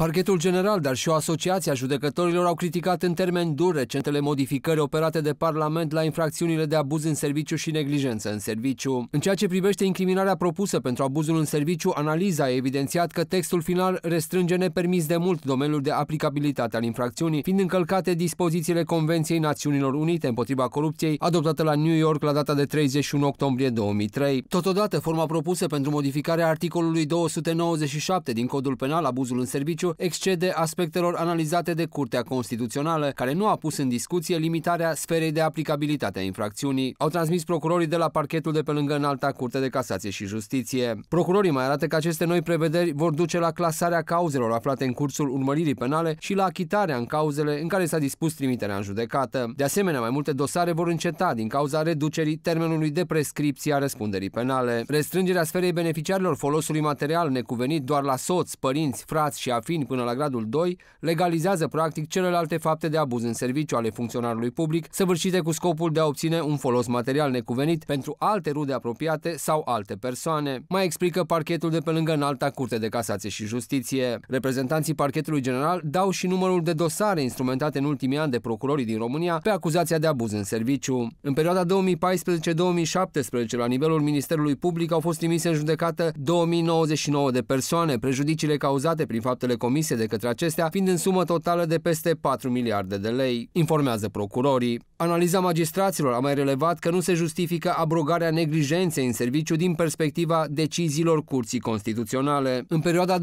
Parchetul general, dar și o asociație a judecătorilor au criticat în termeni dur recentele modificări operate de Parlament la infracțiunile de abuz în serviciu și neglijență în serviciu. În ceea ce privește incriminarea propusă pentru abuzul în serviciu, analiza a evidențiat că textul final restrânge nepermis de mult domeniul de aplicabilitate al infracțiunii, fiind încălcate dispozițiile Convenției Națiunilor Unite împotriva corupției, adoptată la New York la data de 31 octombrie 2003. Totodată, forma propusă pentru modificarea articolului 297 din Codul Penal, abuzul în serviciu, excede aspectelor analizate de Curtea Constituțională, care nu a pus în discuție limitarea sferei de aplicabilitate a infracțiunii, au transmis procurorii de la parchetul de pe lângă Înalta Curte de Casație și Justiție. Procurorii mai arată că aceste noi prevederi vor duce la clasarea cauzelor aflate în cursul urmăririi penale și la achitarea în cauzele în care s-a dispus trimiterea în judecată. De asemenea, mai multe dosare vor înceta din cauza reducerii termenului de prescripție a răspunderii penale. Restrângerea sferei beneficiarilor folosului material necuvenit doar la soți, părinți, frați și afini străini până la gradul 2 legalizează practic celelalte fapte de abuz în serviciu ale funcționarului public, săvârșite cu scopul de a obține un folos material necuvenit pentru alte rude apropiate sau alte persoane. Mai explică parchetul de pe lângă înalta curte de casație și justiție. Reprezentanții parchetului general dau și numărul de dosare instrumentate în ultimii ani de procurorii din România pe acuzația de abuz în serviciu. În perioada 2014-2017, la nivelul Ministerului Public au fost trimise în judecată 2099 de persoane. Prejudiciile cauzate prin faptele comise de către acestea, fiind în sumă totală de peste 4 miliarde de lei, informează procurorii. Analiza magistraților a mai relevat că nu se justifică abrogarea neglijenței în serviciu din perspectiva deciziilor Curții Constituționale. În perioada 2014-2017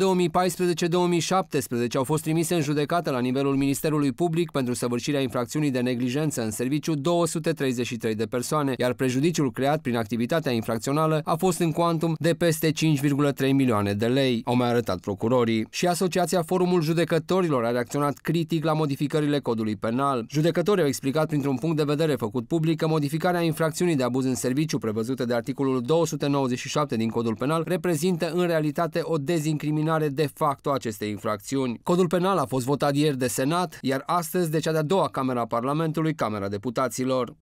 au fost trimise în judecată la nivelul Ministerului Public pentru săvârșirea infracțiunii de neglijență în serviciu 233 de persoane, iar prejudiciul creat prin activitatea infracțională a fost în quantum de peste 5,3 milioane de lei, au mai arătat procurorii. Și Asociația Forumul Judecătorilor a reacționat critic la modificările codului penal. Judecătorii au explicat printr-un punct punct de vedere făcut public că modificarea infracțiunii de abuz în serviciu prevăzută de articolul 297 din Codul Penal reprezintă în realitate o dezincriminare de facto acestei infracțiuni. Codul Penal a fost votat ieri de Senat, iar astăzi de cea de-a doua Camera Parlamentului, Camera Deputaților.